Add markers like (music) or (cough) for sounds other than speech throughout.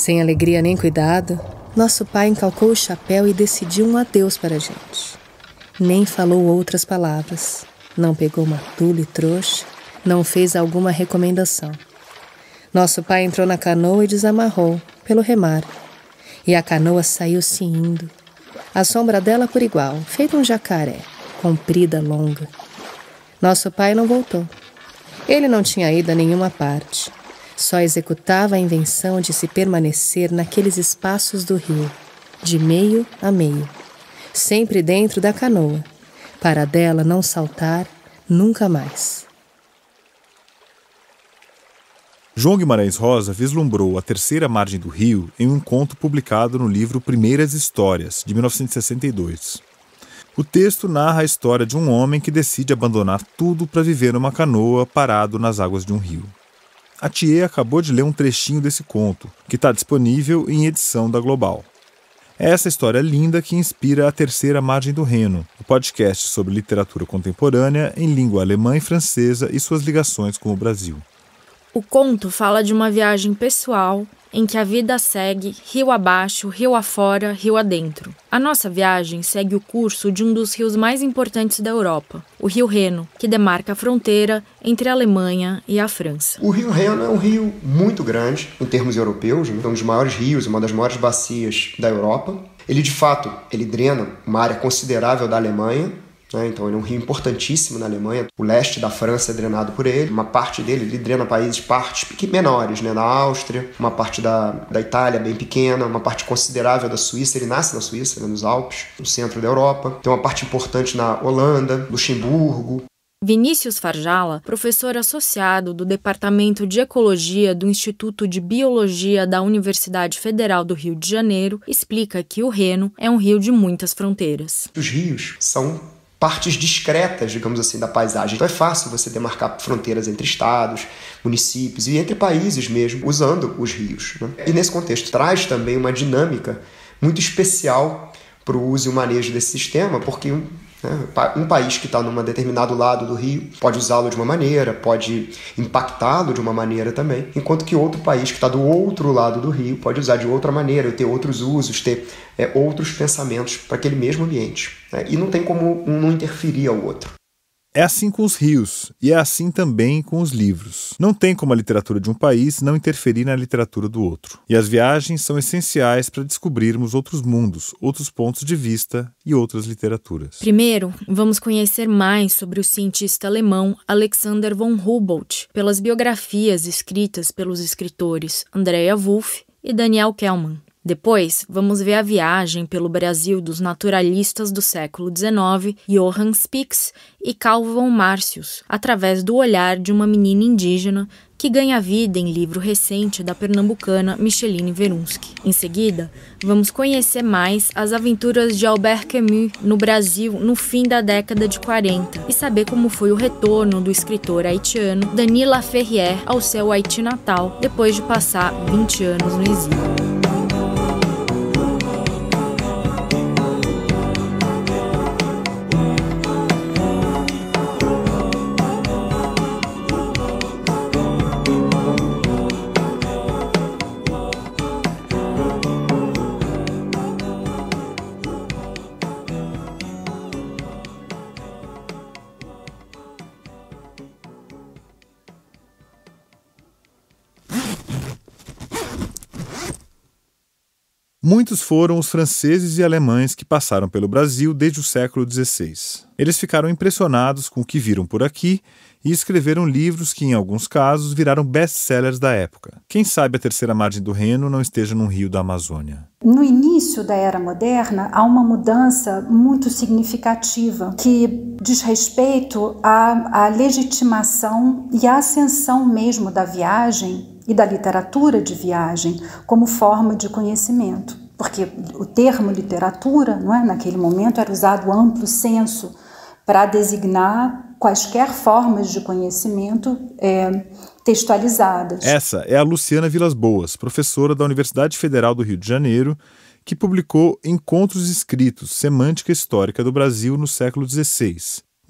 Sem alegria nem cuidado, nosso pai encalcou o chapéu e decidiu um adeus para a gente. Nem falou outras palavras, não pegou tula e trouxa, não fez alguma recomendação. Nosso pai entrou na canoa e desamarrou, pelo remar, e a canoa saiu se indo. A sombra dela por igual, feita um jacaré, comprida, longa. Nosso pai não voltou. Ele não tinha ido a nenhuma parte. Só executava a invenção de se permanecer naqueles espaços do rio, de meio a meio, sempre dentro da canoa, para dela não saltar nunca mais. João Guimarães Rosa vislumbrou a terceira margem do rio em um conto publicado no livro Primeiras Histórias, de 1962. O texto narra a história de um homem que decide abandonar tudo para viver numa canoa parado nas águas de um rio. A Thier acabou de ler um trechinho desse conto, que está disponível em edição da Global. É essa história linda que inspira a terceira margem do Reno, o um podcast sobre literatura contemporânea em língua alemã e francesa e suas ligações com o Brasil. O conto fala de uma viagem pessoal em que a vida segue rio abaixo, rio afora, rio adentro. A nossa viagem segue o curso de um dos rios mais importantes da Europa, o Rio Reno, que demarca a fronteira entre a Alemanha e a França. O Rio Reno é um rio muito grande em termos europeus, é um dos maiores rios, uma das maiores bacias da Europa. Ele de fato, ele drena uma área considerável da Alemanha né? Então ele é um rio importantíssimo na Alemanha. O leste da França é drenado por ele. Uma parte dele ele drena países partes menores, né? da Áustria, uma parte da, da Itália bem pequena, uma parte considerável da Suíça. Ele nasce na Suíça, né? nos Alpes, no centro da Europa. Tem uma parte importante na Holanda, Luxemburgo, Vinícius Farjala, professor associado do Departamento de Ecologia do Instituto de Biologia da Universidade Federal do Rio de Janeiro, explica que o Reno é um rio de muitas fronteiras. Os rios são partes discretas, digamos assim, da paisagem. Então é fácil você demarcar fronteiras entre estados, municípios e entre países mesmo, usando os rios. Né? E nesse contexto traz também uma dinâmica muito especial para o uso e o manejo desse sistema, porque né? Um país que está num determinado lado do rio pode usá-lo de uma maneira, pode impactá-lo de uma maneira também, enquanto que outro país que está do outro lado do rio pode usar de outra maneira, ter outros usos, ter é, outros pensamentos para aquele mesmo ambiente. Né? E não tem como um não interferir ao outro. É assim com os rios e é assim também com os livros. Não tem como a literatura de um país não interferir na literatura do outro. E as viagens são essenciais para descobrirmos outros mundos, outros pontos de vista e outras literaturas. Primeiro, vamos conhecer mais sobre o cientista alemão Alexander von Humboldt pelas biografias escritas pelos escritores Andrea Wolff e Daniel Kellman. Depois, vamos ver a viagem pelo Brasil dos naturalistas do século XIX, Johann Spix e Carl von Marcius, através do olhar de uma menina indígena que ganha vida em livro recente da pernambucana Micheline Verunsky. Em seguida, vamos conhecer mais as aventuras de Albert Camus no Brasil no fim da década de 40 e saber como foi o retorno do escritor haitiano Danila Ferrier ao seu Haiti natal depois de passar 20 anos no exílio. Muitos foram os franceses e alemães que passaram pelo Brasil desde o século XVI. Eles ficaram impressionados com o que viram por aqui e escreveram livros que, em alguns casos, viraram best-sellers da época. Quem sabe a terceira margem do Reno não esteja num rio da Amazônia? No início da era moderna, há uma mudança muito significativa que diz respeito à, à legitimação e à ascensão mesmo da viagem e da literatura de viagem como forma de conhecimento porque o termo literatura, não é, naquele momento era usado amplo senso para designar quaisquer formas de conhecimento é, textualizadas. Essa é a Luciana Vilas Boas, professora da Universidade Federal do Rio de Janeiro, que publicou Encontros Escritos, Semântica Histórica do Brasil no século XVI,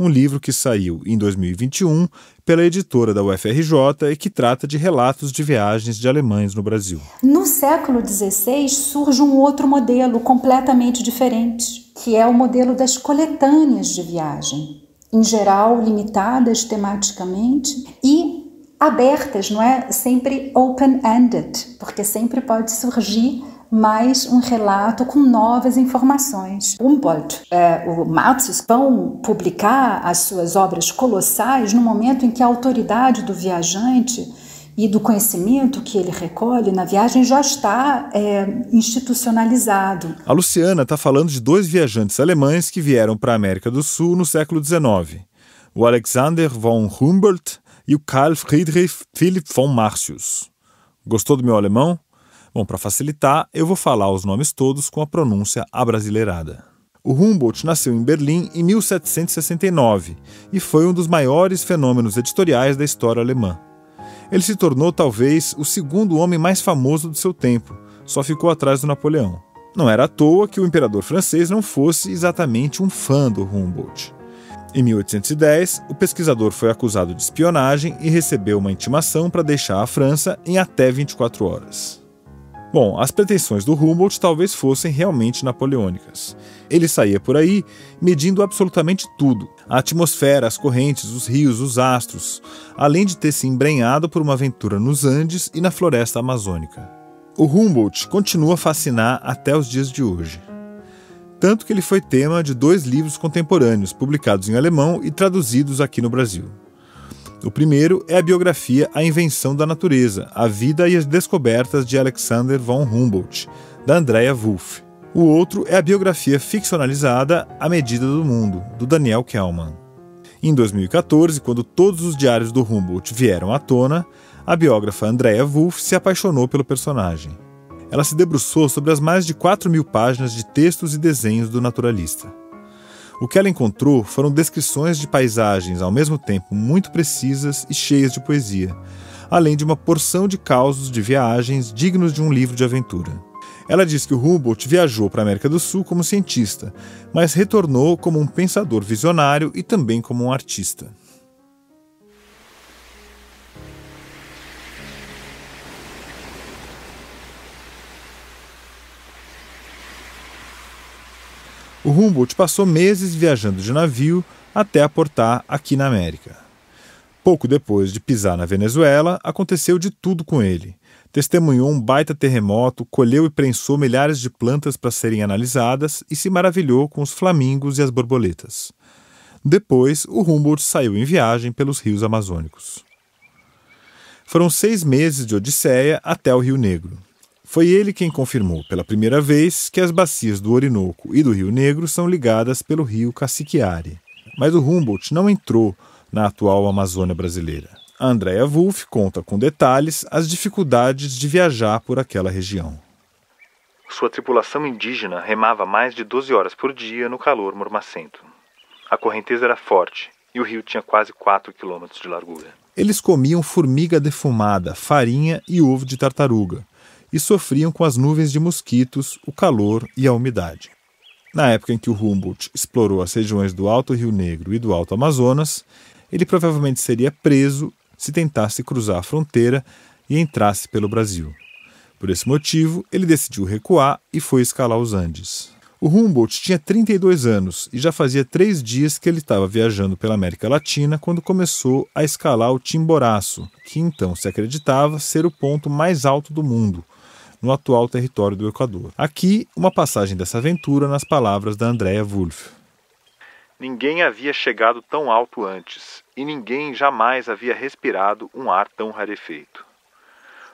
um livro que saiu em 2021 pela editora da UFRJ e que trata de relatos de viagens de alemães no Brasil. No século XVI surge um outro modelo completamente diferente, que é o modelo das coletâneas de viagem, em geral limitadas tematicamente e abertas, não é sempre open-ended, porque sempre pode surgir mais um relato com novas informações. Humboldt, é, o Marx vão publicar as suas obras colossais no momento em que a autoridade do viajante e do conhecimento que ele recolhe na viagem já está é, institucionalizado. A Luciana está falando de dois viajantes alemães que vieram para a América do Sul no século XIX: o Alexander von Humboldt e o Karl Friedrich Philipp von Martius. Gostou do meu alemão? Bom, para facilitar, eu vou falar os nomes todos com a pronúncia abrasileirada. O Humboldt nasceu em Berlim em 1769 e foi um dos maiores fenômenos editoriais da história alemã. Ele se tornou talvez o segundo homem mais famoso do seu tempo, só ficou atrás do Napoleão. Não era à toa que o imperador francês não fosse exatamente um fã do Humboldt. Em 1810, o pesquisador foi acusado de espionagem e recebeu uma intimação para deixar a França em até 24 horas. Bom, as pretensões do Humboldt talvez fossem realmente napoleônicas. Ele saía por aí medindo absolutamente tudo: a atmosfera, as correntes, os rios, os astros, além de ter se embrenhado por uma aventura nos Andes e na floresta amazônica. O Humboldt continua a fascinar até os dias de hoje. Tanto que ele foi tema de dois livros contemporâneos, publicados em alemão e traduzidos aqui no Brasil. O primeiro é a biografia A Invenção da Natureza, a vida e as descobertas de Alexander von Humboldt, da Andrea Wolff. O outro é a biografia ficcionalizada A Medida do Mundo, do Daniel Kellman. Em 2014, quando todos os diários do Humboldt vieram à tona, a biógrafa Andrea Wolff se apaixonou pelo personagem. Ela se debruçou sobre as mais de 4 mil páginas de textos e desenhos do naturalista. O que ela encontrou foram descrições de paisagens ao mesmo tempo muito precisas e cheias de poesia, além de uma porção de causos de viagens dignos de um livro de aventura. Ela diz que o Humboldt viajou para a América do Sul como cientista, mas retornou como um pensador visionário e também como um artista. o Humboldt passou meses viajando de navio até aportar aqui na América. Pouco depois de pisar na Venezuela, aconteceu de tudo com ele. Testemunhou um baita terremoto, colheu e prensou milhares de plantas para serem analisadas e se maravilhou com os flamingos e as borboletas. Depois, o Humboldt saiu em viagem pelos rios amazônicos. Foram seis meses de odisseia até o Rio Negro. Foi ele quem confirmou pela primeira vez que as bacias do Orinoco e do Rio Negro são ligadas pelo rio Cassiquiare. Mas o Humboldt não entrou na atual Amazônia brasileira. Andrea Wolff conta com detalhes as dificuldades de viajar por aquela região. Sua tripulação indígena remava mais de 12 horas por dia no calor mormacento. A correnteza era forte e o rio tinha quase 4 quilômetros de largura. Eles comiam formiga defumada, farinha e ovo de tartaruga, e sofriam com as nuvens de mosquitos, o calor e a umidade. Na época em que o Humboldt explorou as regiões do Alto Rio Negro e do Alto Amazonas, ele provavelmente seria preso se tentasse cruzar a fronteira e entrasse pelo Brasil. Por esse motivo, ele decidiu recuar e foi escalar os Andes. O Humboldt tinha 32 anos e já fazia três dias que ele estava viajando pela América Latina quando começou a escalar o Timboraço, que então se acreditava ser o ponto mais alto do mundo, no atual território do Equador. Aqui, uma passagem dessa aventura nas palavras da Andrea Wulff. Ninguém havia chegado tão alto antes, e ninguém jamais havia respirado um ar tão rarefeito.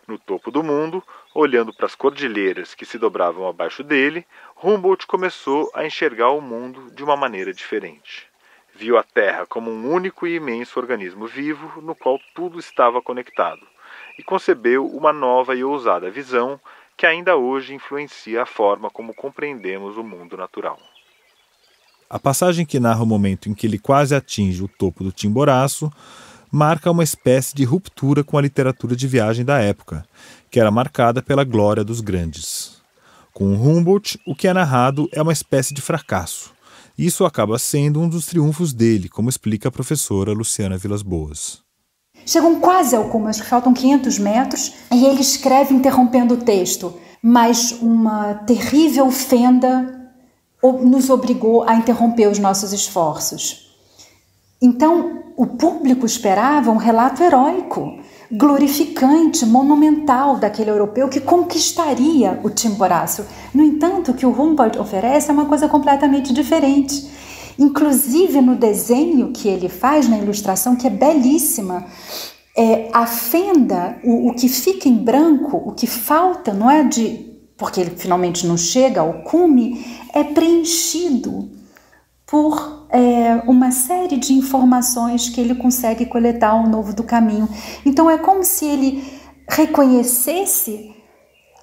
No topo do mundo, olhando para as cordilheiras que se dobravam abaixo dele, Humboldt começou a enxergar o mundo de uma maneira diferente. Viu a Terra como um único e imenso organismo vivo no qual tudo estava conectado e concebeu uma nova e ousada visão que ainda hoje influencia a forma como compreendemos o mundo natural. A passagem que narra o momento em que ele quase atinge o topo do Timboraço marca uma espécie de ruptura com a literatura de viagem da época, que era marcada pela glória dos grandes. Com Humboldt, o que é narrado é uma espécie de fracasso. Isso acaba sendo um dos triunfos dele, como explica a professora Luciana Vilas Boas. Chegam quase ao cume, acho que faltam 500 metros, e ele escreve interrompendo o texto, mas uma terrível fenda nos obrigou a interromper os nossos esforços. Então, o público esperava um relato heróico, glorificante, monumental daquele europeu que conquistaria o Timboraço. No entanto, o que o Humboldt oferece é uma coisa completamente diferente. Inclusive no desenho que ele faz, na ilustração, que é belíssima, é, a fenda, o, o que fica em branco, o que falta, não é de. porque ele finalmente não chega ao cume, é preenchido por é, uma série de informações que ele consegue coletar ao novo do caminho. Então é como se ele reconhecesse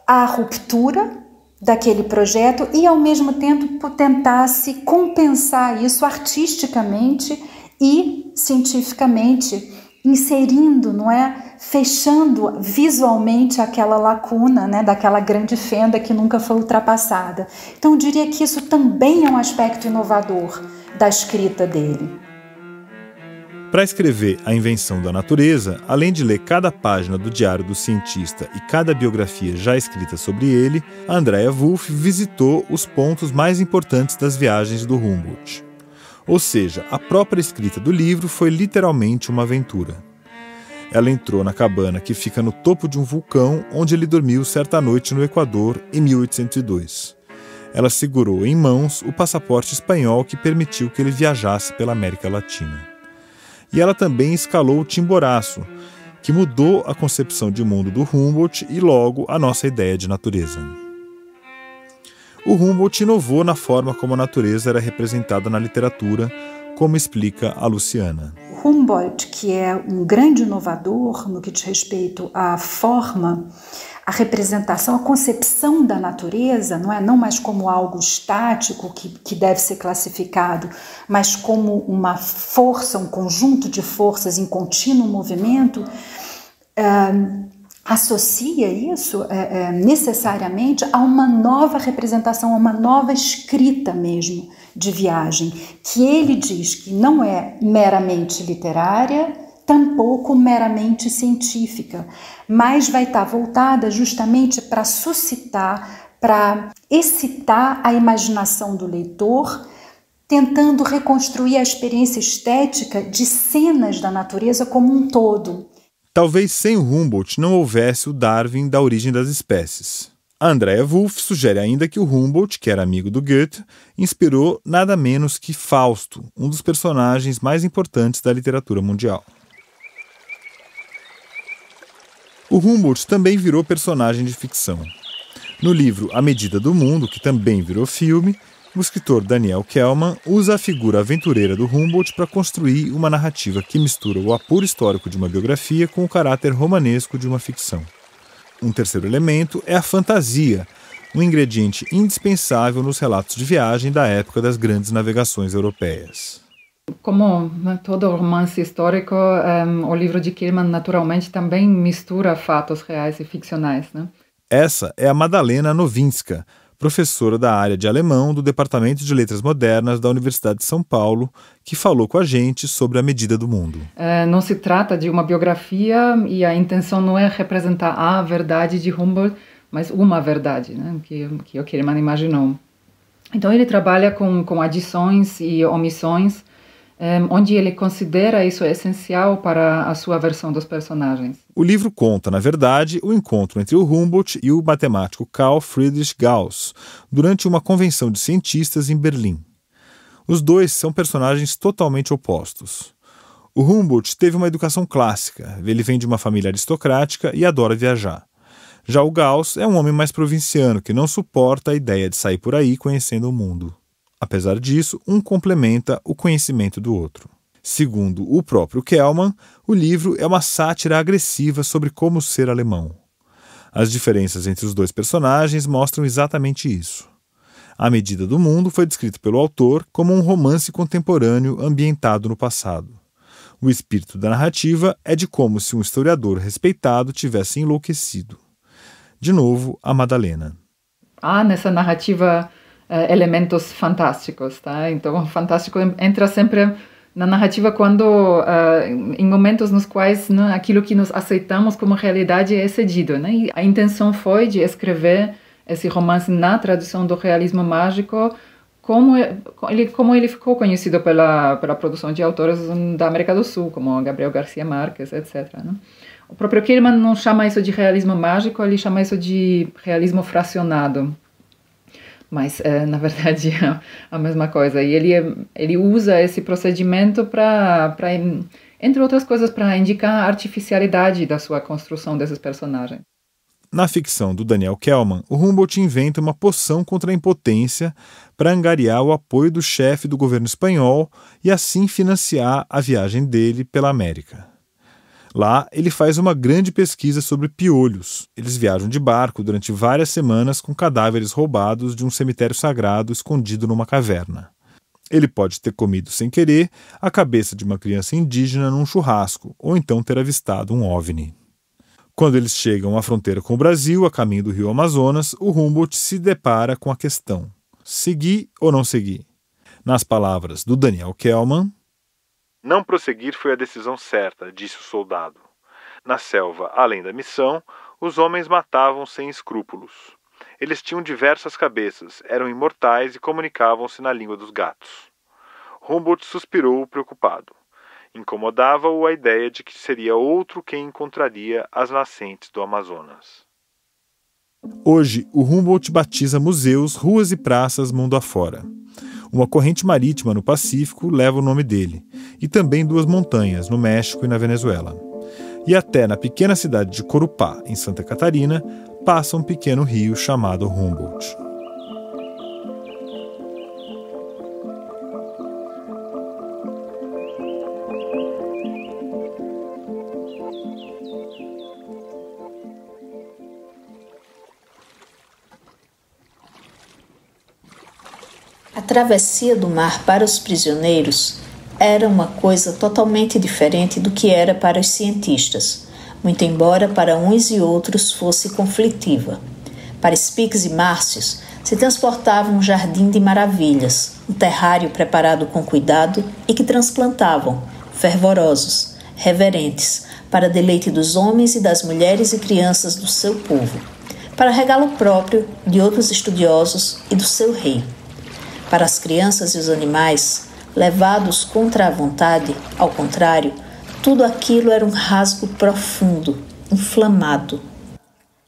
a ruptura daquele projeto e ao mesmo tempo tentasse compensar isso artisticamente e cientificamente, inserindo, não é, fechando visualmente aquela lacuna, né, daquela grande fenda que nunca foi ultrapassada. Então eu diria que isso também é um aspecto inovador da escrita dele. Para escrever A Invenção da Natureza, além de ler cada página do Diário do Cientista e cada biografia já escrita sobre ele, Andrea Wolff visitou os pontos mais importantes das viagens do Humboldt. Ou seja, a própria escrita do livro foi literalmente uma aventura. Ela entrou na cabana que fica no topo de um vulcão onde ele dormiu certa noite no Equador em 1802. Ela segurou em mãos o passaporte espanhol que permitiu que ele viajasse pela América Latina e ela também escalou o Timboraço, que mudou a concepção de mundo do Humboldt e logo a nossa ideia de natureza. O Humboldt inovou na forma como a natureza era representada na literatura, como explica a Luciana. Humboldt, que é um grande inovador no que diz respeito à forma a representação, a concepção da natureza, não é não mais como algo estático que, que deve ser classificado, mas como uma força, um conjunto de forças em contínuo movimento, é, associa isso é, é, necessariamente a uma nova representação, a uma nova escrita mesmo de viagem, que ele diz que não é meramente literária, tampouco meramente científica, mas vai estar voltada justamente para suscitar, para excitar a imaginação do leitor, tentando reconstruir a experiência estética de cenas da natureza como um todo. Talvez sem Humboldt não houvesse o Darwin da origem das espécies. Andrea Wolff sugere ainda que o Humboldt, que era amigo do Goethe, inspirou nada menos que Fausto, um dos personagens mais importantes da literatura mundial. O Humboldt também virou personagem de ficção. No livro A Medida do Mundo, que também virou filme, o escritor Daniel Kellman usa a figura aventureira do Humboldt para construir uma narrativa que mistura o apuro histórico de uma biografia com o caráter romanesco de uma ficção. Um terceiro elemento é a fantasia, um ingrediente indispensável nos relatos de viagem da época das grandes navegações europeias. Como né, todo romance histórico, um, eh, o livro de Kierman naturalmente também mistura fatos reais e ficcionais. Né? Essa é a Madalena Novinska, professora da área de alemão do Departamento de Letras Modernas da Universidade de São Paulo, que falou com a gente sobre a medida do mundo. Eh, não se trata de uma biografia e a intenção não é representar a verdade de Humboldt, mas uma verdade, né, que, que o Kirman imaginou. Então ele trabalha com, com adições e omissões Ehm, onde ele considera isso essencial para a sua versão dos personagens. O livro conta, na verdade, o encontro entre o Humboldt e o matemático Carl Friedrich Gauss durante uma convenção de cientistas em Berlim. Os dois são personagens totalmente opostos. O Humboldt teve uma educação clássica, ele vem de uma família aristocrática e adora viajar. Já o Gauss é um homem mais provinciano que não suporta a ideia de sair por aí conhecendo o mundo. Apesar disso, um complementa o conhecimento do outro. Segundo o próprio Kellman, o livro é uma sátira agressiva sobre como ser alemão. As diferenças entre os dois personagens mostram exatamente isso. A Medida do Mundo foi descrito pelo autor como um romance contemporâneo ambientado no passado. O espírito da narrativa é de como se um historiador respeitado tivesse enlouquecido. De novo, a Madalena. Ah, nessa narrativa uh, elementos fantásticos, tá? Então, o fantástico entra sempre na narrativa quando uh, em momentos nos quais né, aquilo que nos aceitamos como realidade é excedido, né? E a intenção foi de escrever esse romance na tradução do realismo mágico como é, ele como ele ficou conhecido pela pela produção de autores da América do Sul, como Gabriel Garcia Marques, etc. Né? O próprio Kirman não chama isso de realismo mágico, ele chama isso de realismo fracionado, mas é, na verdade (laughs) é a mesma coisa. E ele, é, ele usa esse procedimento para, entre outras coisas, para indicar a artificialidade da sua construção desses personagens. Na ficção do Daniel Kellman, o Humboldt inventa uma poção contra a impotência para angariar o apoio do chefe do governo espanhol e assim financiar a viagem dele pela América. Lá, ele faz uma grande pesquisa sobre piolhos. Eles viajam de barco durante várias semanas com cadáveres roubados de um cemitério sagrado escondido numa caverna. Ele pode ter comido sem querer a cabeça de uma criança indígena num churrasco, ou então ter avistado um OVNI. Quando eles chegam à fronteira com o Brasil, a caminho do rio Amazonas, o Humboldt se depara com a questão: seguir ou não seguir? Nas palavras do Daniel Kellman, não prosseguir foi a decisão certa, disse o soldado. Na selva, além da missão, os homens matavam sem escrúpulos. Eles tinham diversas cabeças, eram imortais e comunicavam-se na língua dos gatos. Humboldt suspirou preocupado. Incomodava-o a ideia de que seria outro quem encontraria as nascentes do Amazonas. Hoje, o Humboldt batiza museus, ruas e praças mundo afora. Uma corrente marítima no Pacífico leva o nome dele, e também duas montanhas, no México e na Venezuela. E até na pequena cidade de Corupá, em Santa Catarina, passa um pequeno rio chamado Humboldt. travessia do mar para os prisioneiros era uma coisa totalmente diferente do que era para os cientistas, muito embora para uns e outros fosse conflitiva. Para Spix e Márcios, se transportava um jardim de maravilhas, um terrário preparado com cuidado e que transplantavam, fervorosos, reverentes, para deleite dos homens e das mulheres e crianças do seu povo, para regalo próprio de outros estudiosos e do seu rei. Para as crianças e os animais, levados contra a vontade, ao contrário, tudo aquilo era um rasgo profundo, inflamado.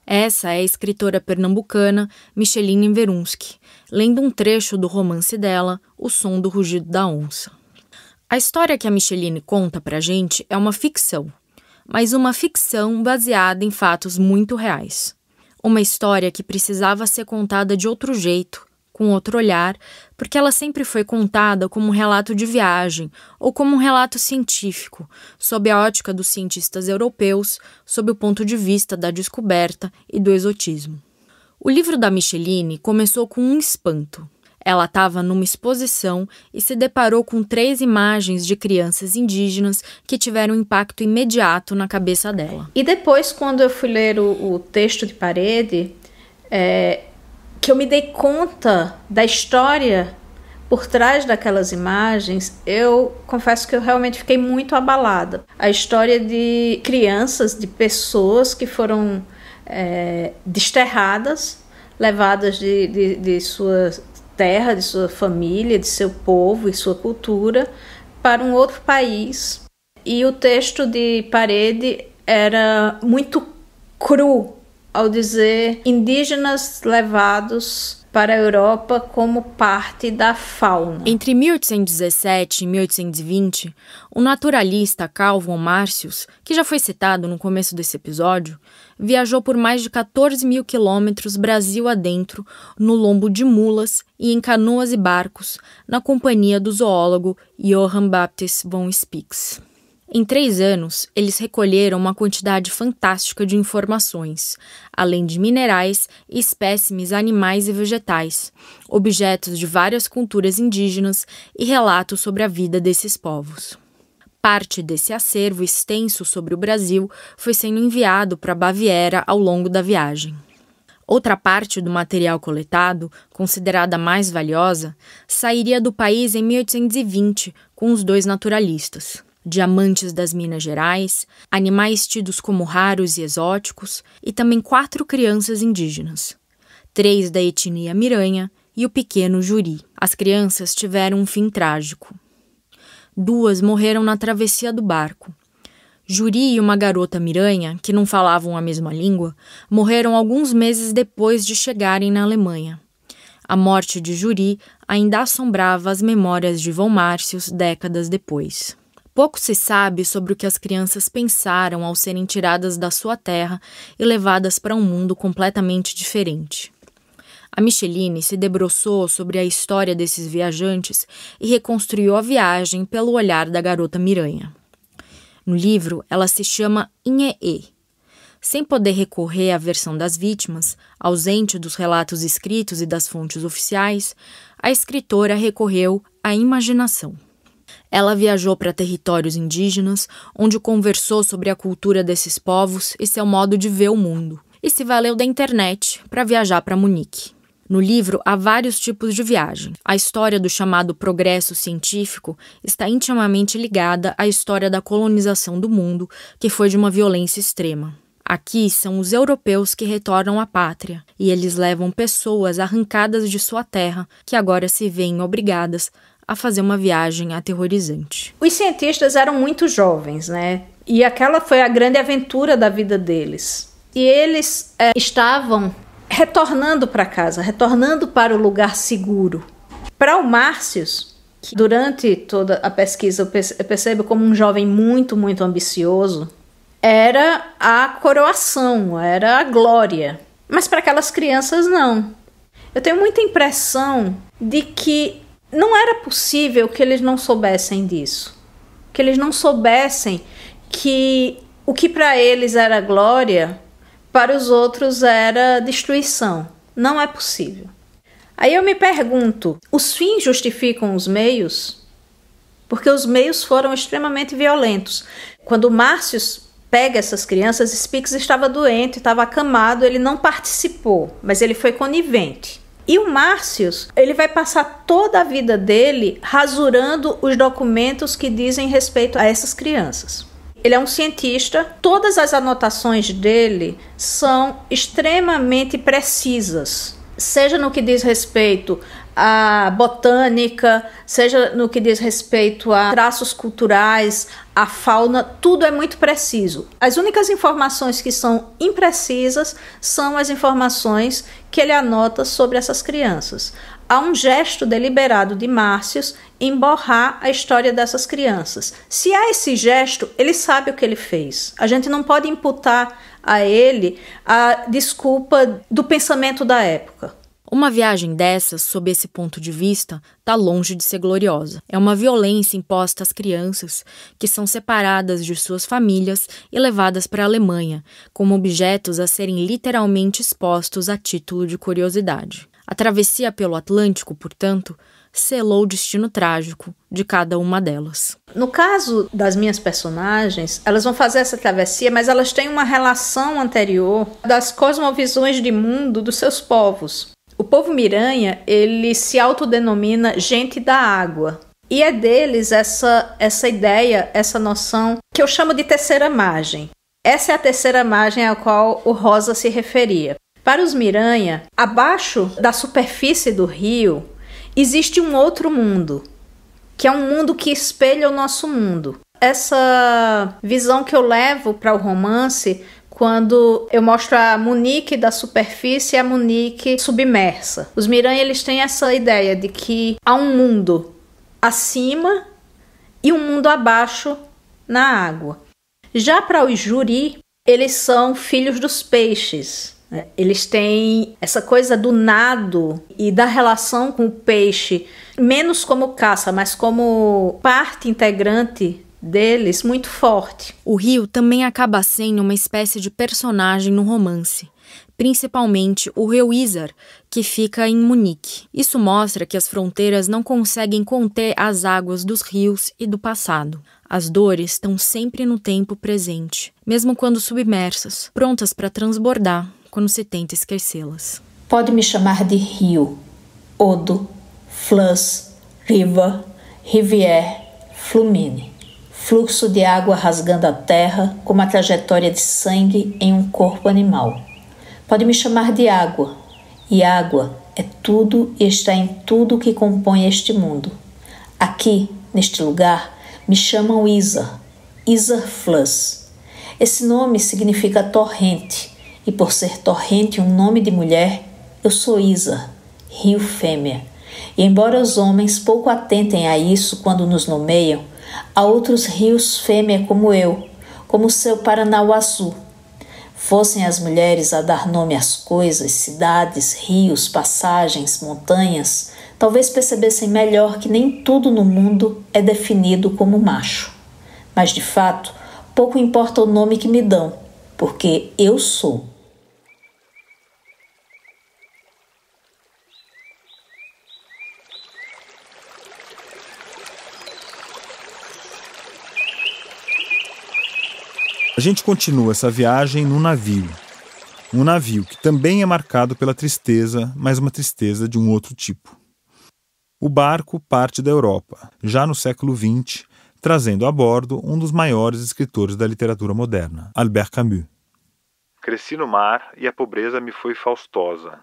Essa é a escritora pernambucana Micheline Verunsky, lendo um trecho do romance dela, O Som do Rugido da Onça. A história que a Micheline conta pra gente é uma ficção, mas uma ficção baseada em fatos muito reais. Uma história que precisava ser contada de outro jeito com outro olhar, porque ela sempre foi contada como um relato de viagem ou como um relato científico, sob a ótica dos cientistas europeus, sob o ponto de vista da descoberta e do exotismo. O livro da Micheline começou com um espanto. Ela estava numa exposição e se deparou com três imagens de crianças indígenas que tiveram um impacto imediato na cabeça dela. E depois, quando eu fui ler o, o texto de parede, é, que eu me dei conta da história por trás daquelas imagens, eu confesso que eu realmente fiquei muito abalada. A história de crianças, de pessoas que foram é, desterradas, levadas de, de, de sua terra, de sua família, de seu povo e sua cultura para um outro país. E o texto de parede era muito cru, ao dizer indígenas levados para a Europa como parte da fauna. Entre 1817 e 1820, o naturalista Calvo Márcios, que já foi citado no começo desse episódio, viajou por mais de 14 mil quilômetros Brasil adentro, no lombo de mulas e em canoas e barcos, na companhia do zoólogo Johann Baptist von Spix. Em três anos, eles recolheram uma quantidade fantástica de informações, além de minerais, espécimes animais e vegetais, objetos de várias culturas indígenas e relatos sobre a vida desses povos. Parte desse acervo extenso sobre o Brasil foi sendo enviado para Baviera ao longo da viagem. Outra parte do material coletado, considerada mais valiosa, sairia do país em 1820 com os dois naturalistas diamantes das Minas Gerais, animais tidos como raros e exóticos, e também quatro crianças indígenas, três da etnia Miranha e o pequeno Juri. As crianças tiveram um fim trágico. Duas morreram na travessia do barco. Juri e uma garota Miranha, que não falavam a mesma língua, morreram alguns meses depois de chegarem na Alemanha. A morte de Juri ainda assombrava as memórias de Von Márcios décadas depois. Pouco se sabe sobre o que as crianças pensaram ao serem tiradas da sua terra e levadas para um mundo completamente diferente. A Micheline se debruçou sobre a história desses viajantes e reconstruiu a viagem pelo olhar da garota Miranha. No livro, ela se chama Inhe. Sem poder recorrer à versão das vítimas, ausente dos relatos escritos e das fontes oficiais, a escritora recorreu à imaginação. Ela viajou para territórios indígenas, onde conversou sobre a cultura desses povos e seu modo de ver o mundo, e se valeu da internet para viajar para Munique. No livro há vários tipos de viagem. A história do chamado progresso científico está intimamente ligada à história da colonização do mundo, que foi de uma violência extrema. Aqui são os europeus que retornam à pátria, e eles levam pessoas arrancadas de sua terra, que agora se veem obrigadas a fazer uma viagem aterrorizante. Os cientistas eram muito jovens, né? E aquela foi a grande aventura da vida deles. E eles é, estavam retornando para casa, retornando para o lugar seguro. Para o Márcios, que durante toda a pesquisa eu percebo como um jovem muito, muito ambicioso, era a coroação, era a glória. Mas para aquelas crianças, não. Eu tenho muita impressão de que não era possível que eles não soubessem disso. Que eles não soubessem que o que para eles era glória, para os outros era destruição. Não é possível. Aí eu me pergunto: os fins justificam os meios? Porque os meios foram extremamente violentos. Quando Márcio pega essas crianças, Spix estava doente, estava acamado, ele não participou, mas ele foi conivente. E o Márcios, ele vai passar toda a vida dele rasurando os documentos que dizem respeito a essas crianças. Ele é um cientista, todas as anotações dele são extremamente precisas seja no que diz respeito à botânica, seja no que diz respeito a traços culturais, à fauna, tudo é muito preciso. As únicas informações que são imprecisas são as informações que ele anota sobre essas crianças. Há um gesto deliberado de Márcios em borrar a história dessas crianças. Se há esse gesto, ele sabe o que ele fez. A gente não pode imputar a ele a desculpa do pensamento da época. Uma viagem dessas, sob esse ponto de vista, está longe de ser gloriosa. É uma violência imposta às crianças, que são separadas de suas famílias e levadas para a Alemanha, como objetos a serem literalmente expostos a título de curiosidade. A travessia pelo Atlântico, portanto, selou o destino trágico de cada uma delas. No caso das minhas personagens, elas vão fazer essa travessia, mas elas têm uma relação anterior das cosmovisões de mundo dos seus povos. O povo Miranha, ele se autodenomina gente da água. E é deles essa, essa ideia, essa noção que eu chamo de terceira margem. Essa é a terceira margem a qual o Rosa se referia. Para os Miranha, abaixo da superfície do rio, existe um outro mundo, que é um mundo que espelha o nosso mundo. Essa visão que eu levo para o romance quando eu mostro a Munique da superfície e a Munique submersa. Os Miran eles têm essa ideia de que há um mundo acima e um mundo abaixo na água. Já para os Juri, eles são filhos dos peixes. Né? Eles têm essa coisa do nado e da relação com o peixe, menos como caça, mas como parte integrante deles muito forte. O rio também acaba sendo uma espécie de personagem no romance, principalmente o rio Isar, que fica em Munique. Isso mostra que as fronteiras não conseguem conter as águas dos rios e do passado. As dores estão sempre no tempo presente, mesmo quando submersas, prontas para transbordar quando se tenta esquecê-las. Pode me chamar de rio, odo, flus, riva, rivière, flumine. Fluxo de água rasgando a terra como a trajetória de sangue em um corpo animal. Pode me chamar de água, e água é tudo e está em tudo que compõe este mundo. Aqui, neste lugar, me chamam Isar, Isar Flus. Esse nome significa torrente e por ser torrente um nome de mulher, eu sou Isa, rio fêmea. E embora os homens pouco atentem a isso quando nos nomeiam, há outros rios fêmea como eu, como o seu Paranauaçu. Fossem as mulheres a dar nome às coisas, cidades, rios, passagens, montanhas, talvez percebessem melhor que nem tudo no mundo é definido como macho. Mas de fato, pouco importa o nome que me dão, porque eu sou. A gente continua essa viagem num navio. Um navio que também é marcado pela tristeza, mas uma tristeza de um outro tipo. O barco parte da Europa, já no século XX, trazendo a bordo um dos maiores escritores da literatura moderna, Albert Camus. Cresci no mar e a pobreza me foi faustosa.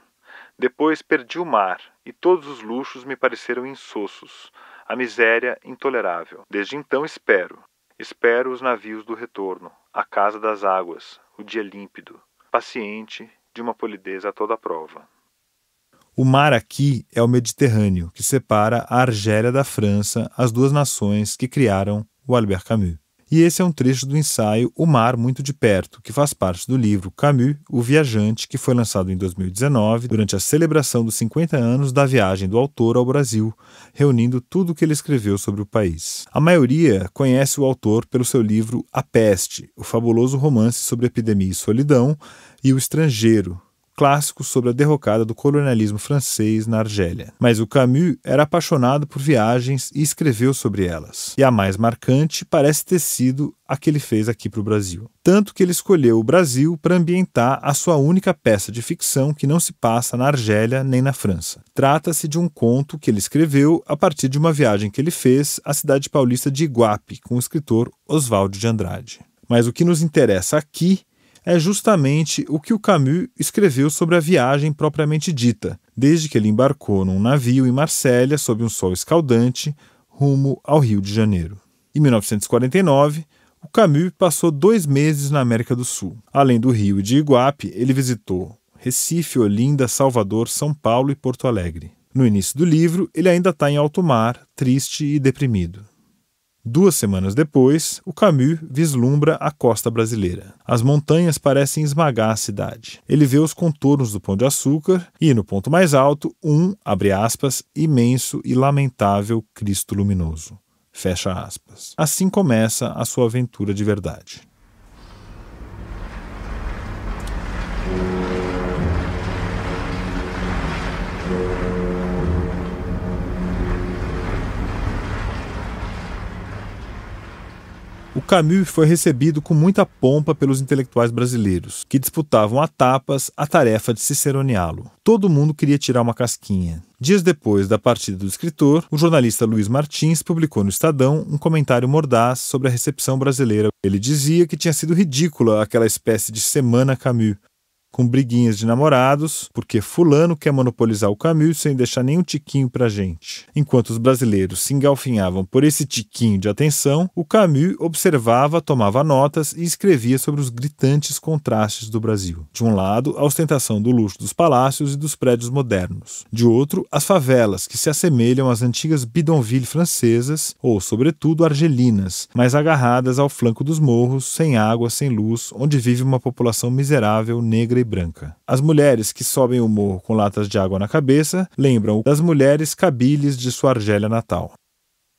Depois perdi o mar e todos os luxos me pareceram insossos, a miséria intolerável. Desde então espero, espero os navios do retorno, a casa das águas, o dia límpido, paciente, de uma polidez a toda prova. O mar aqui é o Mediterrâneo, que separa a Argélia da França, as duas nações que criaram o Albert Camus. E esse é um trecho do ensaio O Mar Muito de Perto, que faz parte do livro Camus, O Viajante, que foi lançado em 2019 durante a celebração dos 50 anos da viagem do autor ao Brasil, reunindo tudo o que ele escreveu sobre o país. A maioria conhece o autor pelo seu livro A Peste, o fabuloso romance sobre epidemia e solidão, e O Estrangeiro, Clássico sobre a derrocada do colonialismo francês na Argélia. Mas o Camus era apaixonado por viagens e escreveu sobre elas. E a mais marcante parece ter sido a que ele fez aqui para o Brasil. Tanto que ele escolheu o Brasil para ambientar a sua única peça de ficção que não se passa na Argélia nem na França. Trata-se de um conto que ele escreveu a partir de uma viagem que ele fez à cidade paulista de Iguape com o escritor Oswaldo de Andrade. Mas o que nos interessa aqui é justamente o que o Camus escreveu sobre a viagem propriamente dita, desde que ele embarcou num navio em Marsella sob um sol escaldante, rumo ao Rio de Janeiro. Em 1949, o Camus passou dois meses na América do Sul. Além do Rio e de Iguape, ele visitou Recife, Olinda, Salvador, São Paulo e Porto Alegre. No início do livro, ele ainda está em alto mar, triste e deprimido. Duas semanas depois, o Camus vislumbra a costa brasileira. As montanhas parecem esmagar a cidade. Ele vê os contornos do Pão de Açúcar e, no ponto mais alto, um, abre aspas, imenso e lamentável Cristo luminoso. Fecha aspas. Assim começa a sua aventura de verdade. o Camus foi recebido com muita pompa pelos intelectuais brasileiros, que disputavam a tapas a tarefa de ciceroneá-lo. Todo mundo queria tirar uma casquinha. Dias depois da partida do escritor, o jornalista Luiz Martins publicou no Estadão um comentário mordaz sobre a recepção brasileira. Ele dizia que tinha sido ridícula aquela espécie de semana Camus, com briguinhas de namorados, porque fulano quer monopolizar o Camus sem deixar nenhum tiquinho pra gente. Enquanto os brasileiros se engalfinhavam por esse tiquinho de atenção, o Camus observava, tomava notas e escrevia sobre os gritantes contrastes do Brasil. De um lado, a ostentação do luxo dos palácios e dos prédios modernos. De outro, as favelas, que se assemelham às antigas bidonvilles francesas, ou, sobretudo, argelinas, mas agarradas ao flanco dos morros, sem água, sem luz, onde vive uma população miserável, negra e e branca. As mulheres que sobem o morro com latas de água na cabeça lembram das mulheres cabiles de sua Argélia natal.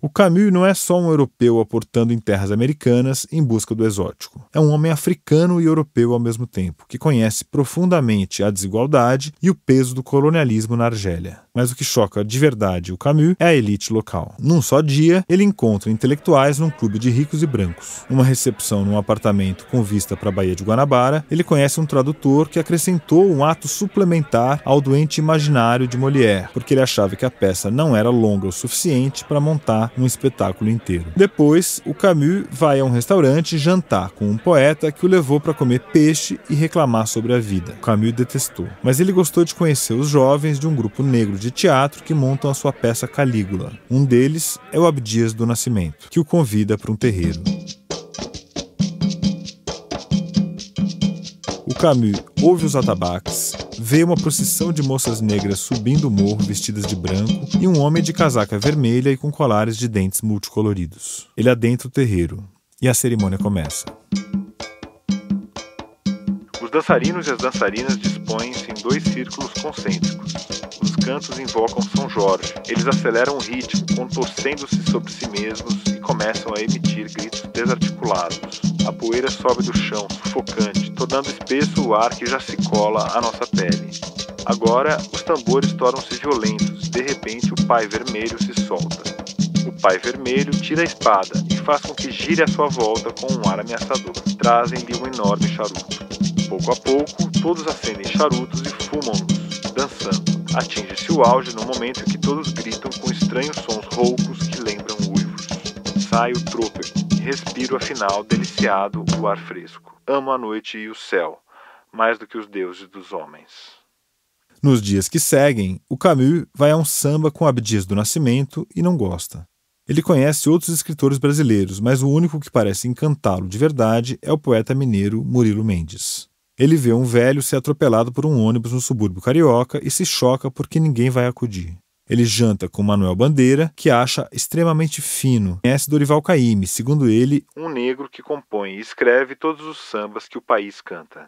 O Camus não é só um europeu aportando em terras americanas em busca do exótico. É um homem africano e europeu ao mesmo tempo, que conhece profundamente a desigualdade e o peso do colonialismo na Argélia. Mas o que choca de verdade o Camus é a elite local. Num só dia, ele encontra intelectuais num clube de ricos e brancos. Numa recepção num apartamento com vista para a Baía de Guanabara, ele conhece um tradutor que acrescentou um ato suplementar ao doente imaginário de Molière, porque ele achava que a peça não era longa o suficiente para montar um espetáculo inteiro. Depois, o Camus vai a um restaurante jantar com um poeta que o levou para comer peixe e reclamar sobre a vida. O Camus detestou, mas ele gostou de conhecer os jovens de um grupo negro de teatro que montam a sua peça Calígula. Um deles é o Abdias do Nascimento, que o convida para um terreiro. Camus ouve os atabaques, vê uma procissão de moças negras subindo o morro vestidas de branco e um homem de casaca vermelha e com colares de dentes multicoloridos. Ele adentra o terreiro e a cerimônia começa. Os dançarinos e as dançarinas dispõem-se em dois círculos concêntricos, os cantos invocam São Jorge. Eles aceleram o ritmo, contorcendo-se sobre si mesmos e começam a emitir gritos desarticulados. A poeira sobe do chão, sufocante, tornando espesso o ar que já se cola à nossa pele. Agora, os tambores tornam-se violentos. De repente, o pai vermelho se solta. O pai vermelho tira a espada e faz com que gire à sua volta com um ar ameaçador. Trazem-lhe um enorme charuto. Pouco a pouco, todos acendem charutos e fumam-nos, dançando atinge-se o auge no momento em que todos gritam com estranhos sons roucos que lembram uivos. Saio trôpego e respiro afinal, deliciado, o ar fresco. Amo a noite e o céu, mais do que os deuses dos homens. Nos dias que seguem, o Camus vai a um samba com Abdias do Nascimento e não gosta. Ele conhece outros escritores brasileiros, mas o único que parece encantá-lo de verdade é o poeta mineiro Murilo Mendes. Ele vê um velho ser atropelado por um ônibus no subúrbio carioca e se choca porque ninguém vai acudir. Ele janta com Manuel Bandeira, que acha extremamente fino. Conhece Dorival Caymmi, segundo ele, um negro que compõe e escreve todos os sambas que o país canta.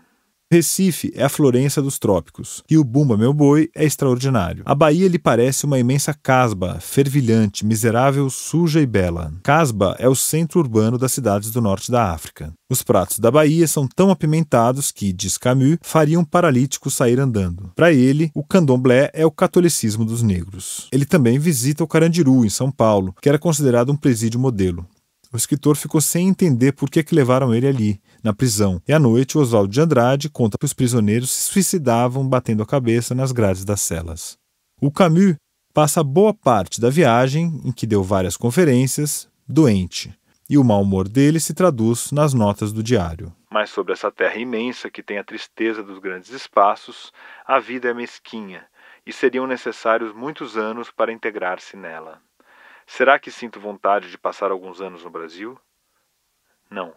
Recife é a Florença dos trópicos e o Bumba Meu Boi é extraordinário. A Bahia lhe parece uma imensa casba, fervilhante, miserável, suja e bela. Casba é o centro urbano das cidades do norte da África. Os pratos da Bahia são tão apimentados que, diz Camus, fariam um paralítico sair andando. Para ele, o candomblé é o catolicismo dos negros. Ele também visita o Carandiru, em São Paulo, que era considerado um presídio modelo. O escritor ficou sem entender por que, que levaram ele ali, na prisão. E à noite, Oswaldo de Andrade conta que os prisioneiros se suicidavam batendo a cabeça nas grades das celas. O Camus passa boa parte da viagem, em que deu várias conferências, doente e o mau humor dele se traduz nas notas do diário. Mas sobre essa terra imensa que tem a tristeza dos grandes espaços, a vida é mesquinha e seriam necessários muitos anos para integrar-se nela. Será que sinto vontade de passar alguns anos no Brasil? Não.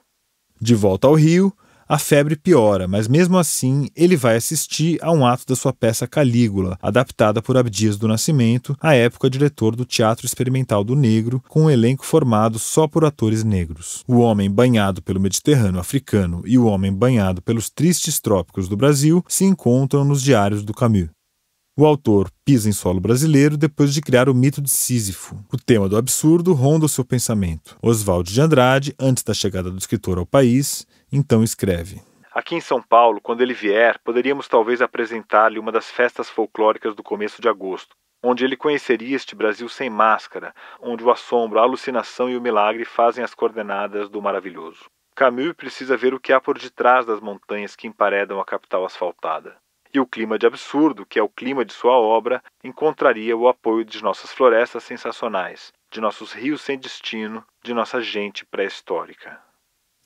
De volta ao Rio, a febre piora, mas mesmo assim ele vai assistir a um ato da sua peça Calígula, adaptada por Abdias do Nascimento, à época diretor do Teatro Experimental do Negro, com um elenco formado só por atores negros. O Homem Banhado pelo Mediterrâneo Africano e O Homem Banhado pelos Tristes Trópicos do Brasil se encontram nos Diários do Camus. O autor pisa em solo brasileiro depois de criar o mito de Sísifo. O tema do absurdo ronda o seu pensamento. Oswald de Andrade, antes da chegada do escritor ao país, então escreve. Aqui em São Paulo, quando ele vier, poderíamos talvez apresentar-lhe uma das festas folclóricas do começo de agosto, onde ele conheceria este Brasil sem máscara, onde o assombro, a alucinação e o milagre fazem as coordenadas do maravilhoso. Camus precisa ver o que há por detrás das montanhas que emparedam a capital asfaltada e o clima de absurdo, que é o clima de sua obra, encontraria o apoio de nossas florestas sensacionais, de nossos rios sem destino, de nossa gente pré-histórica.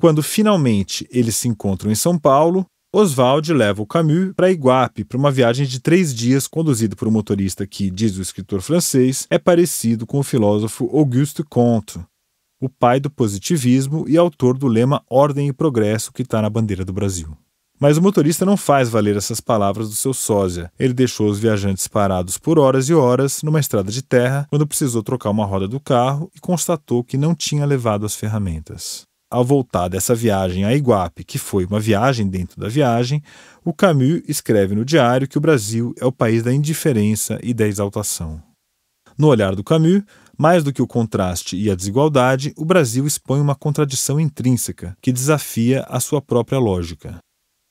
Quando finalmente eles se encontram em São Paulo, Oswald leva o Camus para Iguape para uma viagem de três dias conduzida por um motorista que, diz o escritor francês, é parecido com o filósofo Auguste Comte, o pai do positivismo e autor do lema Ordem e Progresso que está na bandeira do Brasil. Mas o motorista não faz valer essas palavras do seu sósia. Ele deixou os viajantes parados por horas e horas numa estrada de terra quando precisou trocar uma roda do carro e constatou que não tinha levado as ferramentas ao voltar dessa viagem a Iguape, que foi uma viagem dentro da viagem, o Camus escreve no diário que o Brasil é o país da indiferença e da exaltação. No olhar do Camus, mais do que o contraste e a desigualdade, o Brasil expõe uma contradição intrínseca que desafia a sua própria lógica.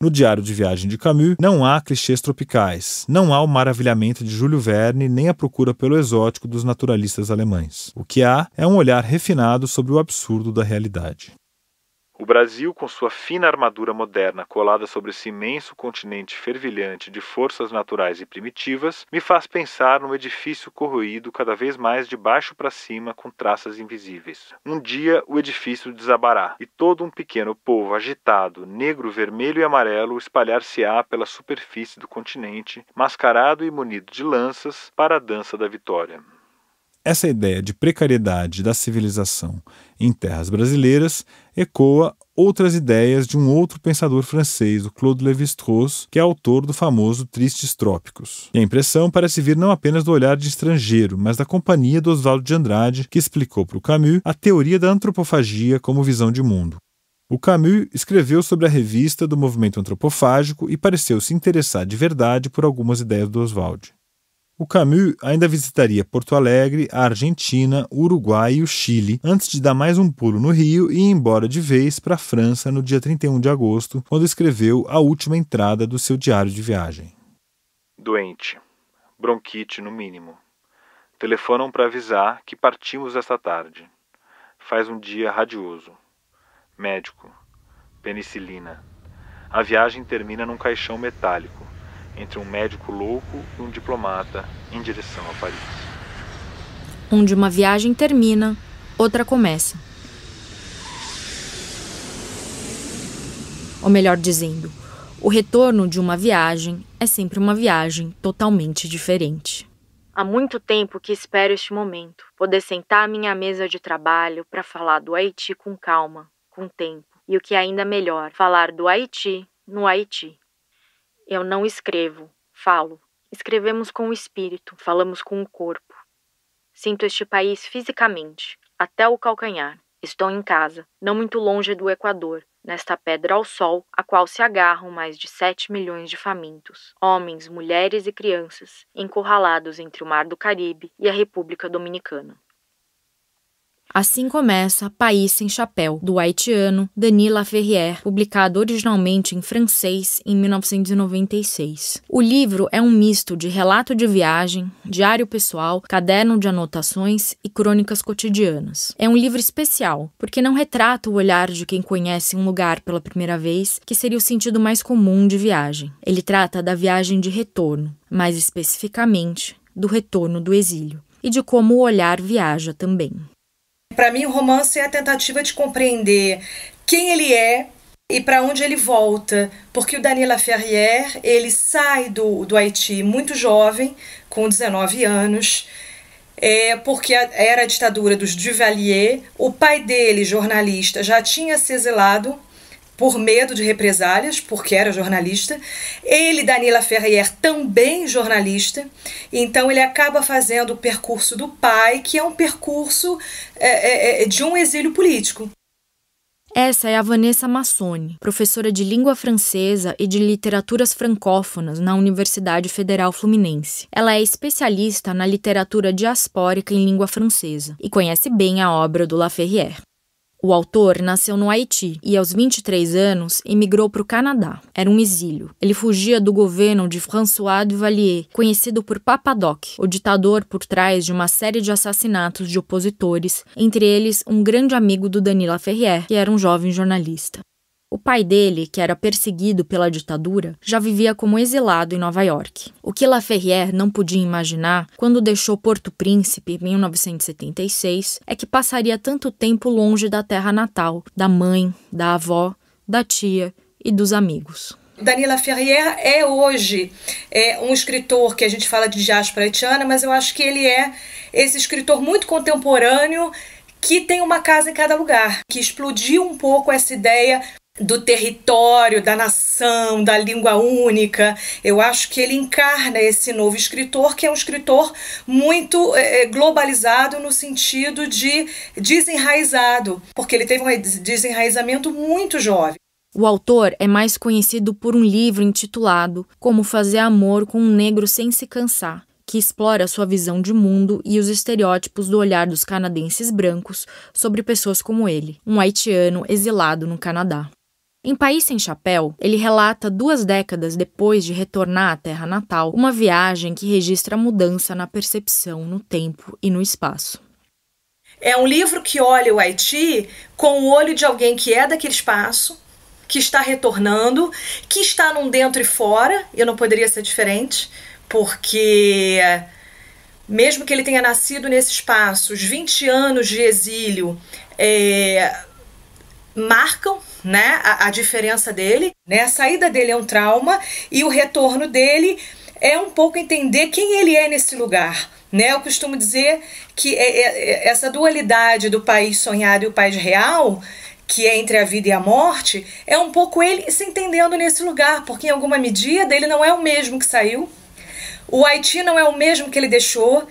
No diário de viagem de Camus, não há clichês tropicais, não há o maravilhamento de Júlio Verne nem a procura pelo exótico dos naturalistas alemães. O que há é um olhar refinado sobre o absurdo da realidade. O Brasil, com sua fina armadura moderna colada sobre esse imenso continente fervilhante de forças naturais e primitivas, me faz pensar num edifício corroído cada vez mais de baixo para cima com traças invisíveis. Um dia o edifício desabará e todo um pequeno povo agitado, negro, vermelho e amarelo espalhar-se-á pela superfície do continente, mascarado e munido de lanças, para a dança da vitória. Essa ideia de precariedade da civilização em terras brasileiras ecoa outras ideias de um outro pensador francês, o Claude Lévi-Strauss, que é autor do famoso Tristes Trópicos. E a impressão parece vir não apenas do olhar de estrangeiro, mas da companhia do Oswaldo de Andrade, que explicou para o Camus a teoria da antropofagia como visão de mundo. O Camus escreveu sobre a revista do movimento antropofágico e pareceu se interessar de verdade por algumas ideias do Oswald. O Camus ainda visitaria Porto Alegre, a Argentina, Uruguai e o Chile, antes de dar mais um pulo no Rio e ir embora de vez para a França no dia 31 de agosto, quando escreveu a última entrada do seu diário de viagem. Doente. Bronquite, no mínimo. Telefonam para avisar que partimos esta tarde. Faz um dia radioso. Médico. Penicilina. A viagem termina num caixão metálico entre um médico louco e um diplomata em direção a Paris. Onde uma viagem termina, outra começa. Ou melhor dizendo, o retorno de uma viagem é sempre uma viagem totalmente diferente. Há muito tempo que espero este momento, poder sentar à minha mesa de trabalho para falar do Haiti com calma, com tempo, e o que é ainda melhor, falar do Haiti no Haiti. Eu não escrevo, falo. Escrevemos com o espírito, falamos com o corpo. Sinto este país fisicamente, até o calcanhar. Estou em casa, não muito longe do Equador, nesta pedra ao sol, a qual se agarram mais de 7 milhões de famintos, homens, mulheres e crianças, encurralados entre o Mar do Caribe e a República Dominicana. Assim começa País Sem Chapéu, do haitiano Denis Laferrière, publicado originalmente em francês em 1996. O livro é um misto de relato de viagem, diário pessoal, caderno de anotações e crônicas cotidianas. É um livro especial, porque não retrata o olhar de quem conhece um lugar pela primeira vez, que seria o sentido mais comum de viagem. Ele trata da viagem de retorno, mais especificamente do retorno do exílio, e de como o olhar viaja também. Para mim, o romance é a tentativa de compreender quem ele é e para onde ele volta, porque o Daniela Ferrier, ele sai do, do Haiti muito jovem, com 19 anos, é, porque era a ditadura dos Duvalier, o pai dele, jornalista, já tinha se exilado por medo de represálias, porque era jornalista. Ele, Danila Ferrier, também jornalista. Então ele acaba fazendo o percurso do pai, que é um percurso é é, é, é, de um exílio político. Essa é a Vanessa Massoni, professora de língua francesa e de literaturas francófonas na Universidade Federal Fluminense. Ela é especialista na literatura diaspórica em língua francesa e conhece bem a obra do La o autor nasceu no Haiti e, aos 23 anos, emigrou para o Canadá. Era um exílio. Ele fugia do governo de François Duvalier, conhecido por Papadoc, o ditador por trás de uma série de assassinatos de opositores, entre eles um grande amigo do Danila Ferrier, que era um jovem jornalista. O pai dele, que era perseguido pela ditadura, já vivia como exilado em Nova York. O que Laferrière não podia imaginar quando deixou Porto Príncipe em 1976 é que passaria tanto tempo longe da terra natal, da mãe, da avó, da tia e dos amigos. Daniela Ferrier é hoje é um escritor que a gente fala de diáspora haitiana, mas eu acho que ele é esse escritor muito contemporâneo que tem uma casa em cada lugar, que explodiu um pouco essa ideia do território, da nação, da língua única. Eu acho que ele encarna esse novo escritor, que é um escritor muito é, globalizado no sentido de desenraizado, porque ele teve um desenraizamento muito jovem. O autor é mais conhecido por um livro intitulado Como Fazer Amor com um Negro Sem Se Cansar, que explora sua visão de mundo e os estereótipos do olhar dos canadenses brancos sobre pessoas como ele, um haitiano exilado no Canadá. Em País Sem Chapéu, ele relata duas décadas depois de retornar à terra natal, uma viagem que registra mudança na percepção, no tempo e no espaço. É um livro que olha o Haiti com o olho de alguém que é daquele espaço, que está retornando, que está num dentro e fora, eu não poderia ser diferente, porque mesmo que ele tenha nascido nesse espaço, os 20 anos de exílio é, marcam né? A, a diferença dele, né? A saída dele é um trauma e o retorno dele é um pouco entender quem ele é nesse lugar. Né? Eu costumo dizer que é, é, é, essa dualidade do país sonhado e o país real, que é entre a vida e a morte, é um pouco ele se entendendo nesse lugar, porque em alguma medida ele não é o mesmo que saiu, o Haiti não é o mesmo que ele deixou,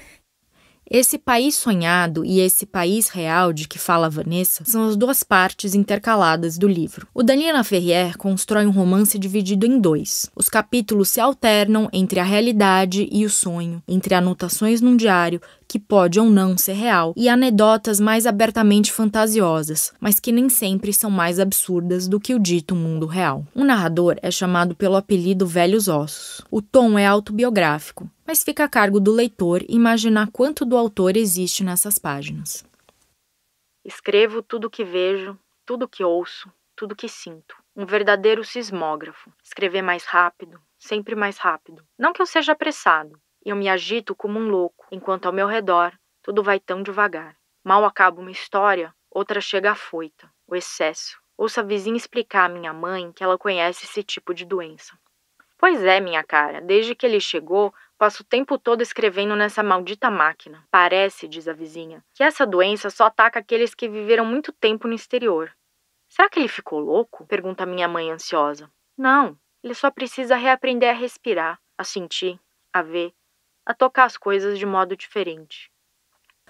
esse país sonhado e esse país real de que fala Vanessa são as duas partes intercaladas do livro. O Daniela Ferrier constrói um romance dividido em dois. Os capítulos se alternam entre a realidade e o sonho, entre anotações num diário, que pode ou não ser real, e anedotas mais abertamente fantasiosas, mas que nem sempre são mais absurdas do que o dito mundo real. O narrador é chamado pelo apelido Velhos Ossos. O tom é autobiográfico, mas fica a cargo do leitor imaginar quanto do autor existe nessas páginas. Escrevo tudo o que vejo, tudo o que ouço, tudo o que sinto. Um verdadeiro sismógrafo. Escrever mais rápido, sempre mais rápido. Não que eu seja apressado, eu me agito como um louco, enquanto ao meu redor tudo vai tão devagar. Mal acaba uma história, outra chega afoita, o excesso. Ouço a vizinha explicar à minha mãe que ela conhece esse tipo de doença. Pois é, minha cara, desde que ele chegou, passo o tempo todo escrevendo nessa maldita máquina. Parece, diz a vizinha, que essa doença só ataca aqueles que viveram muito tempo no exterior. Será que ele ficou louco? pergunta minha mãe ansiosa. Não, ele só precisa reaprender a respirar, a sentir, a ver, a tocar as coisas de modo diferente.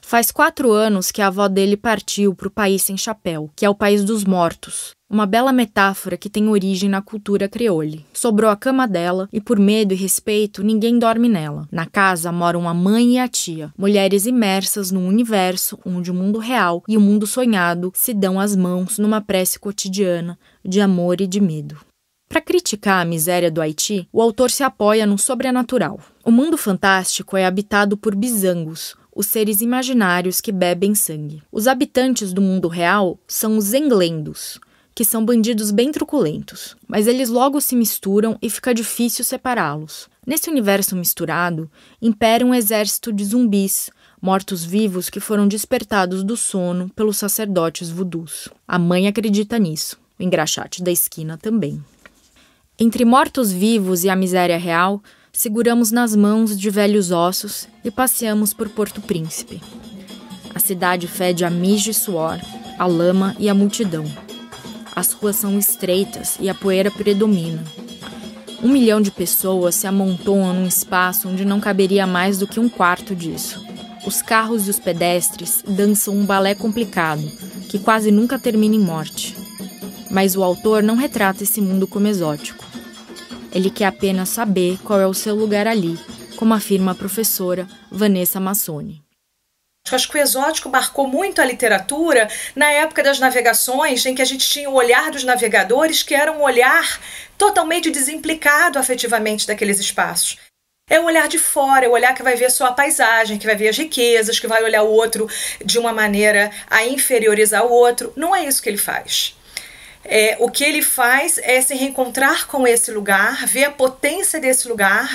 Faz quatro anos que a avó dele partiu para o país sem chapéu, que é o país dos mortos. Uma bela metáfora que tem origem na cultura creole. Sobrou a cama dela e, por medo e respeito, ninguém dorme nela. Na casa moram a mãe e a tia, mulheres imersas num universo onde o mundo real e o mundo sonhado se dão as mãos numa prece cotidiana de amor e de medo. Para criticar a miséria do Haiti, o autor se apoia no sobrenatural. O mundo fantástico é habitado por bizangos, os seres imaginários que bebem sangue. Os habitantes do mundo real são os englendos, que são bandidos bem truculentos, mas eles logo se misturam e fica difícil separá-los. Nesse universo misturado, impera um exército de zumbis, mortos-vivos que foram despertados do sono pelos sacerdotes vudus. A mãe acredita nisso, o engraxate da esquina também. Entre mortos-vivos e a miséria real, seguramos nas mãos de velhos ossos e passeamos por Porto Príncipe. A cidade fede a mijo e suor, a lama e a multidão. As ruas são estreitas e a poeira predomina. Um milhão de pessoas se amontoam num espaço onde não caberia mais do que um quarto disso. Os carros e os pedestres dançam um balé complicado, que quase nunca termina em morte. Mas o autor não retrata esse mundo como exótico. Ele quer apenas saber qual é o seu lugar ali, como afirma a professora Vanessa Massoni. Acho que o exótico marcou muito a literatura na época das navegações, em que a gente tinha o olhar dos navegadores, que era um olhar totalmente desimplicado afetivamente daqueles espaços. É o olhar de fora, é o olhar que vai ver só a paisagem, que vai ver as riquezas, que vai olhar o outro de uma maneira a inferiorizar o outro. Não é isso que ele faz. É, o que ele faz é se reencontrar com esse lugar, ver a potência desse lugar.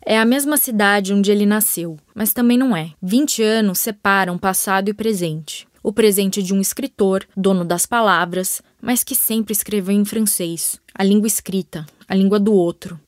É a mesma cidade onde ele nasceu, mas também não é. 20 anos separam passado e presente. O presente de um escritor, dono das palavras, mas que sempre escreveu em francês, a língua escrita, a língua do outro.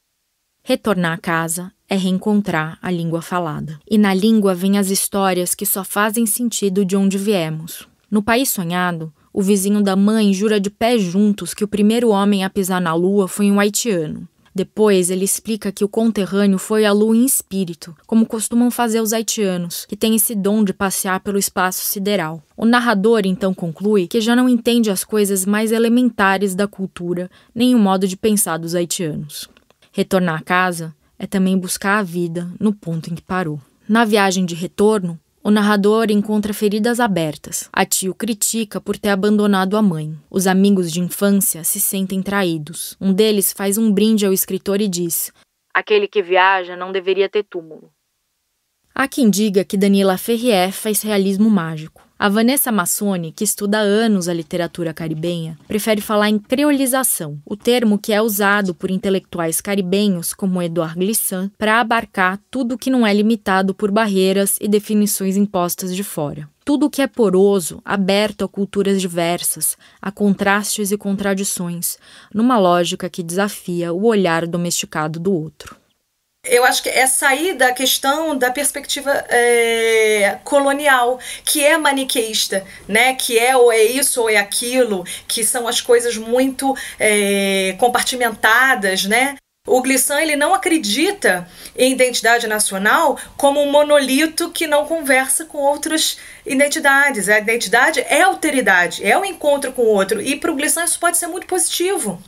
Retornar à casa é reencontrar a língua falada. E na língua vêm as histórias que só fazem sentido de onde viemos. No país sonhado, o vizinho da mãe jura de pé juntos que o primeiro homem a pisar na lua foi um haitiano. Depois, ele explica que o conterrâneo foi à lua em espírito, como costumam fazer os haitianos, que têm esse dom de passear pelo espaço sideral. O narrador então conclui que já não entende as coisas mais elementares da cultura, nem o modo de pensar dos haitianos. Retornar a casa é também buscar a vida no ponto em que parou. Na viagem de retorno, o narrador encontra feridas abertas. A tio critica por ter abandonado a mãe. Os amigos de infância se sentem traídos. Um deles faz um brinde ao escritor e diz: Aquele que viaja não deveria ter túmulo. Há quem diga que Daniela Ferrier faz realismo mágico. A Vanessa Massoni, que estuda há anos a literatura caribenha, prefere falar em creolização, o termo que é usado por intelectuais caribenhos como Edouard Glissant para abarcar tudo que não é limitado por barreiras e definições impostas de fora. Tudo que é poroso, aberto a culturas diversas, a contrastes e contradições, numa lógica que desafia o olhar domesticado do outro eu acho que é sair da questão da perspectiva é, colonial, que é maniqueísta, né? Que é ou é isso ou é aquilo, que são as coisas muito é, compartimentadas, né? O Glissant, ele não acredita em identidade nacional como um monolito que não conversa com outras identidades. A identidade é alteridade, é o um encontro com o outro. E para o Glissant isso pode ser muito positivo.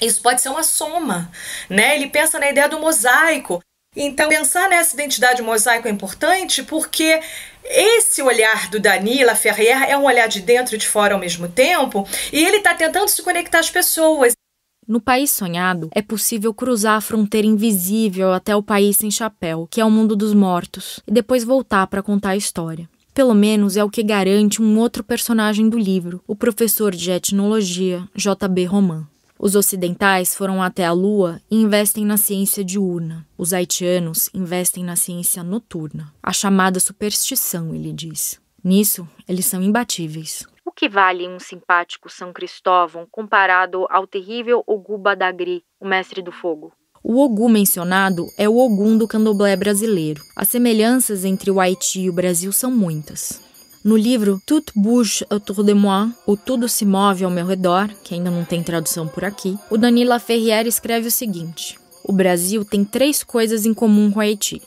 Isso pode ser uma soma, né? Ele pensa na ideia do mosaico. Então, pensar nessa identidade mosaico é importante porque esse olhar do Danila Ferrer é um olhar de dentro e de fora ao mesmo tempo, e ele está tentando se conectar às pessoas. No país sonhado, é possível cruzar a fronteira invisível até o país sem chapéu, que é o mundo dos mortos, e depois voltar para contar a história. Pelo menos é o que garante um outro personagem do livro, o professor de etnologia J.B. Roman. Os ocidentais foram até a Lua e investem na ciência diurna. Os haitianos investem na ciência noturna, a chamada superstição, ele diz. Nisso, eles são imbatíveis. O que vale um simpático São Cristóvão comparado ao terrível Oguba Dagri, o mestre do fogo? O Ogu mencionado é o Ogum do candomblé brasileiro. As semelhanças entre o Haiti e o Brasil são muitas. No livro Tout bouge autour de moi, ou Tudo se move ao meu redor, que ainda não tem tradução por aqui, o Danila Ferriere escreve o seguinte: O Brasil tem três coisas em comum com Haiti: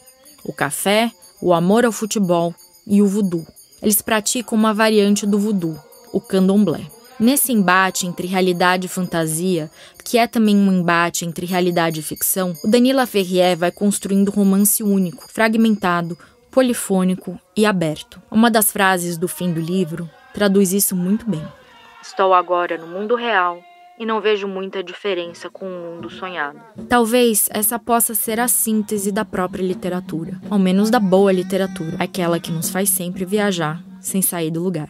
o café, o amor ao futebol e o voodoo. Eles praticam uma variante do voodoo, o candomblé. Nesse embate entre realidade e fantasia, que é também um embate entre realidade e ficção, o Danila Ferrier vai construindo um romance único, fragmentado, polifônico e aberto. Uma das frases do fim do livro traduz isso muito bem. Estou agora no mundo real e não vejo muita diferença com o mundo sonhado. Talvez essa possa ser a síntese da própria literatura, ao menos da boa literatura, aquela que nos faz sempre viajar sem sair do lugar.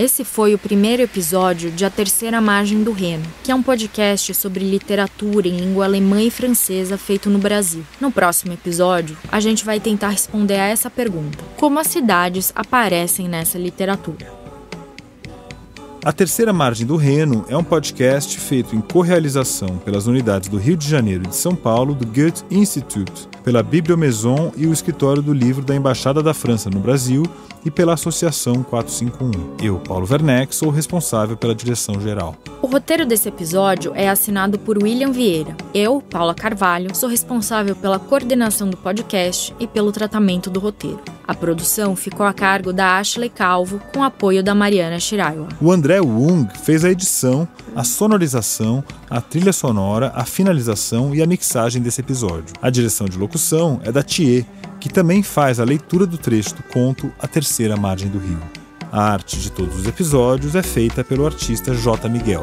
Esse foi o primeiro episódio de A Terceira Margem do Reno, que é um podcast sobre literatura em língua alemã e francesa feito no Brasil. No próximo episódio, a gente vai tentar responder a essa pergunta: como as cidades aparecem nessa literatura? A Terceira Margem do Reno é um podcast feito em correalização pelas unidades do Rio de Janeiro e de São Paulo do Goethe Institute pela Bibliomaison e o Escritório do Livro da Embaixada da França no Brasil e pela Associação 451. Eu, Paulo Werneck, sou responsável pela direção geral. O roteiro desse episódio é assinado por William Vieira. Eu, Paula Carvalho, sou responsável pela coordenação do podcast e pelo tratamento do roteiro. A produção ficou a cargo da Ashley Calvo, com apoio da Mariana Shiraiwa. O André Wung fez a edição, a sonorização, a trilha sonora, a finalização e a mixagem desse episódio. A direção de locução é da Thier, que também faz a leitura do trecho do conto A Terceira Margem do Rio. A arte de todos os episódios é feita pelo artista J. Miguel.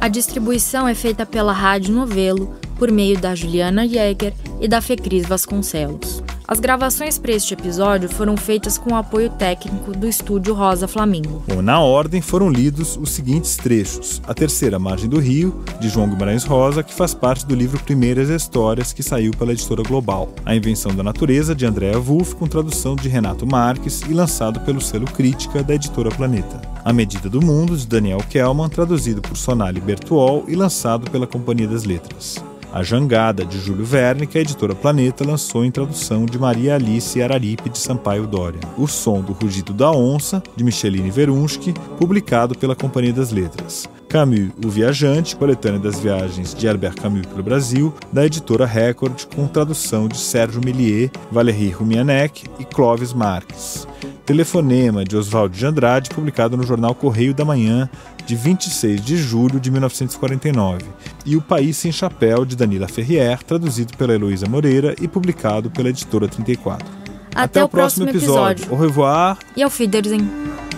A distribuição é feita pela Rádio Novelo, por meio da Juliana Jäger e da Fecris Vasconcelos. As gravações para este episódio foram feitas com o apoio técnico do estúdio Rosa Flamengo. Bom, na ordem foram lidos os seguintes trechos: A Terceira Margem do Rio, de João Guimarães Rosa, que faz parte do livro Primeiras Histórias, que saiu pela editora Global. A Invenção da Natureza, de Andréa Wolff, com tradução de Renato Marques e lançado pelo selo Crítica da editora Planeta. A Medida do Mundo, de Daniel Kellman, traduzido por Sonali Bertuol e lançado pela Companhia das Letras. A Jangada, de Júlio Verne, que a editora Planeta lançou em tradução de Maria Alice Araripe de Sampaio Dória. O Som do Rugido da Onça, de Micheline Verunski, publicado pela Companhia das Letras. Camus, o Viajante, coletânea das viagens de Albert Camus pelo Brasil, da editora Record, com tradução de Sérgio Millier, Valérie Rumianek e Clovis Marques. Telefonema de Oswaldo de Andrade, publicado no jornal Correio da Manhã, de 26 de julho de 1949, e O País Sem Chapéu, de Danila Ferrier, traduzido pela Heloísa Moreira e publicado pela editora 34. Até, Até o próximo, próximo episódio. episódio. Au revoir. E ao Fiedersinn.